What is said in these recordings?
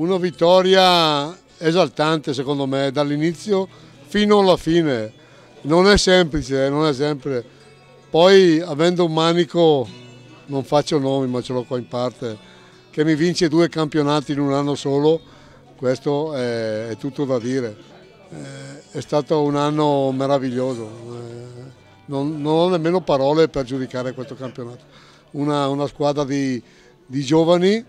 una vittoria esaltante secondo me dall'inizio fino alla fine. Non è semplice, eh, non è sempre. Poi avendo un manico, non faccio nomi ma ce l'ho qua in parte, che mi vince due campionati in un anno solo, questo è, è tutto da dire. Eh, è stato un anno meraviglioso, eh. non, non, ho nemmeno parole per giudicare questo campionato. Una, una squadra di, di giovani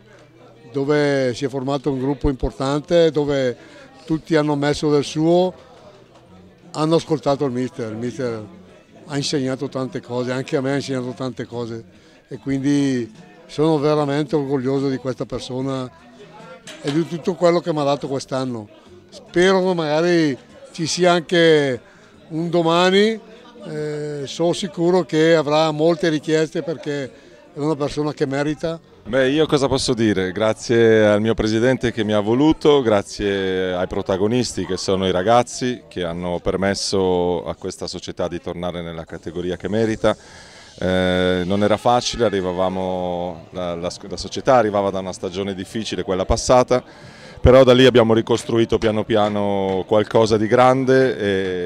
dove si è formato un gruppo importante, dove tutti hanno messo del suo, hanno ascoltato il mister, il mister ha insegnato tante cose, anche a me ha insegnato tante cose e quindi sono veramente orgoglioso di questa persona e di tutto quello che mi ha dato quest'anno. Spero che magari ci sia anche un domani, eh, sono sicuro che avrà molte richieste perché è una persona che merita. Beh, io cosa posso dire? Grazie al mio presidente che mi ha voluto, grazie ai protagonisti che sono i ragazzi che hanno permesso a questa società di tornare nella categoria che merita. Eh, non era facile, la, la, la società arrivava da una stagione difficile, quella passata, però da lì abbiamo ricostruito piano piano qualcosa di grande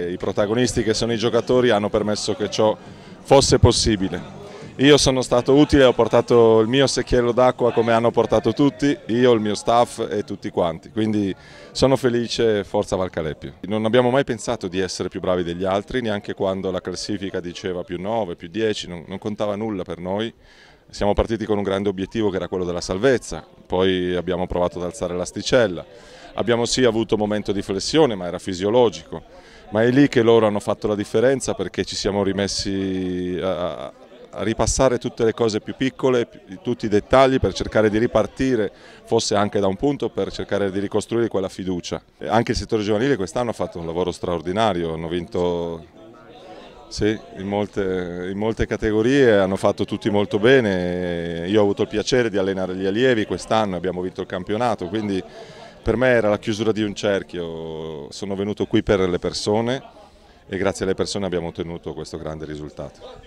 e i protagonisti che sono i giocatori hanno permesso che ciò fosse possibile. Io sono stato utile, ho portato il mio secchiello d'acqua come hanno portato tutti, io, il mio staff e tutti quanti, quindi sono felice, forza Valcaleppi. Non abbiamo mai pensato di essere più bravi degli altri, neanche quando la classifica diceva più 9, più 10, non, non contava nulla per noi. Siamo partiti con un grande obiettivo che era quello della salvezza, poi abbiamo provato ad alzare l'asticella, abbiamo sì avuto un momento di flessione ma era fisiologico ma è lì che loro hanno fatto la differenza perché ci siamo rimessi ripassare tutte le cose più piccole, tutti i dettagli per cercare di ripartire, fosse anche da un punto, per cercare di ricostruire quella fiducia. Anche il settore giovanile quest'anno ha fatto un lavoro straordinario, hanno vinto sì, in molte, in molte, categorie hanno fatto tutti molto bene, io ho avuto il piacere di allenare gli allievi quest'anno, abbiamo vinto il campionato, quindi per me era la chiusura di un cerchio, sono venuto qui per le persone e grazie alle persone abbiamo ottenuto questo grande risultato.